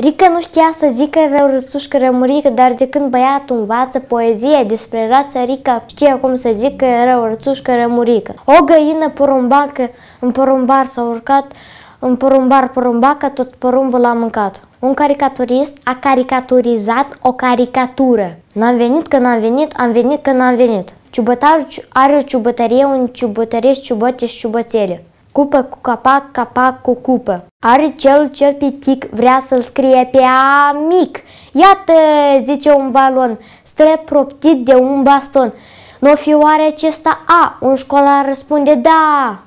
Rica nu știa să zică rău răsușcă rămurică, dar de când băiatul învață poezia despre rața, Rica știa cum să zică rău răsușcă rămurică. O găină porumbacă în porumbar s-a urcat, în porumbar porumbacă tot porumbul a mâncat. Un caricaturist a caricaturizat o caricatură. N-am venit că n-am venit, am venit că n-am venit. Ciubătarul are o ciubătărie, un ciubătăresc ciubăte și ciubățele cupă cu capac, capac cu cupă. Are cel cel pitic, vrea să-l scrie pe amic. Iată, zice un balon, streproptit de un baston. Nu n-o fi oare acesta A? Un școlar răspunde da.